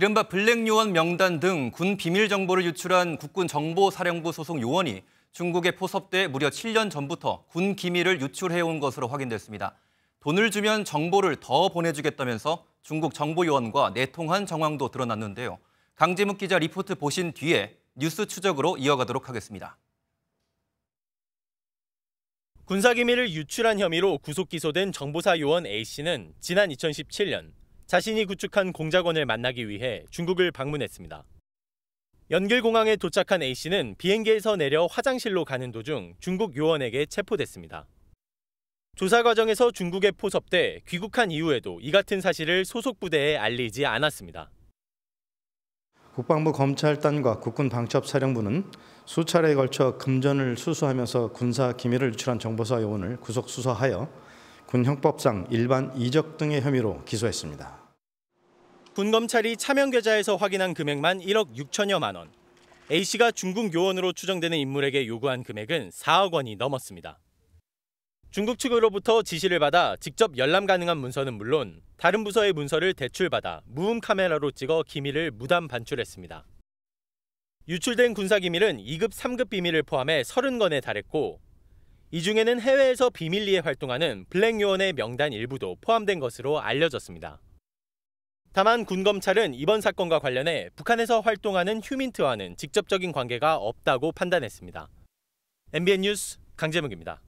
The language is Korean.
이른바 블랙 요원 명단 등 군 비밀 정보를 유출한 국군 정보사령부 소속 요원이 중국에 포섭돼 무려 7년 전부터 군 기밀을 유출해온 것으로 확인됐습니다. 돈을 주면 정보를 더 보내주겠다면서 중국 정보요원과 내통한 정황도 드러났는데요. 강재묵 기자 리포트 보신 뒤에 뉴스 추적으로 이어가도록 하겠습니다. 군사기밀을 유출한 혐의로 구속 기소된 정보사 요원 A씨는 지난 2017년 자신이 구축한 공작원을 만나기 위해 중국을 방문했습니다. 연길공항에 도착한 A씨는 비행기에서 내려 화장실로 가는 도중 중국 요원에게 체포됐습니다. 조사 과정에서 중국에 포섭돼 귀국한 이후에도 이 같은 사실을 소속 부대에 알리지 않았습니다. 국방부 검찰단과 국군 방첩사령부는 수차례에 걸쳐 금전을 수수하면서 군사 기밀을 유출한 정보사 요원을 구속 수사하여 군 형법상 일반 이적 등의 혐의로 기소했습니다. 군검찰이 차명 계좌에서 확인한 금액만 1억 6천여만 원. A씨가 중국 요원으로 추정되는 인물에게 요구한 금액은 4억 원이 넘었습니다. 중국 측으로부터 지시를 받아 직접 열람 가능한 문서는 물론 다른 부서의 문서를 대출받아 무음 카메라로 찍어 기밀을 무단 반출했습니다. 유출된 군사 기밀은 2급, 3급 비밀을 포함해 30건에 달했고 이 중에는 해외에서 비밀리에 활동하는 블랙 요원의 명단 일부도 포함된 것으로 알려졌습니다. 다만 군 검찰은 이번 사건과 관련해 북한에서 활동하는 휴민트와는 직접적인 관계가 없다고 판단했습니다. MBN 뉴스 강재묵입니다.